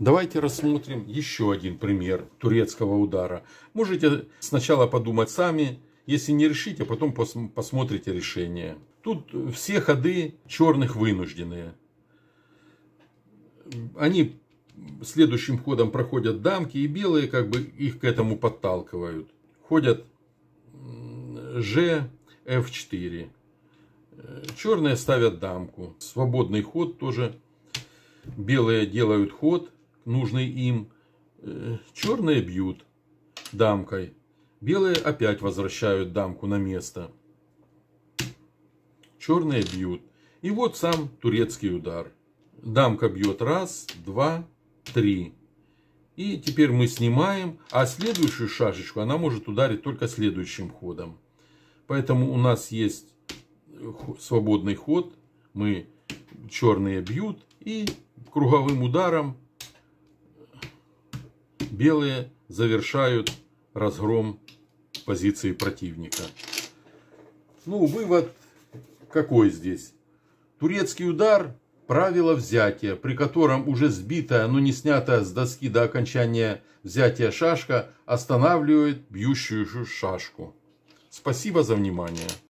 Давайте рассмотрим еще один пример турецкого удара. Можете сначала подумать сами, если не решите, а потом пос посмотрите решение. Тут все ходы черных вынужденные. Они следующим ходом проходят дамки, и белые как бы их к этому подталкивают. Ходят Ж, F4. Черные ставят дамку. Свободный ход тоже. Белые делают ход нужный им. Э, черные бьют дамкой. Белые опять возвращают дамку на место. Черные бьют. И вот сам турецкий удар. Дамка бьет раз, два, три. И теперь мы снимаем, а следующую шашечку она может ударить только следующим ходом. Поэтому у нас есть э, свободный ход. Мы черные бьют и круговым ударом белые завершают разгром позиции противника. Ну, вывод какой здесь? Турецкий удар – правило взятия, при котором уже сбитая, но не снятая с доски до окончания взятия шашка останавливает бьющую шашку. Спасибо за внимание.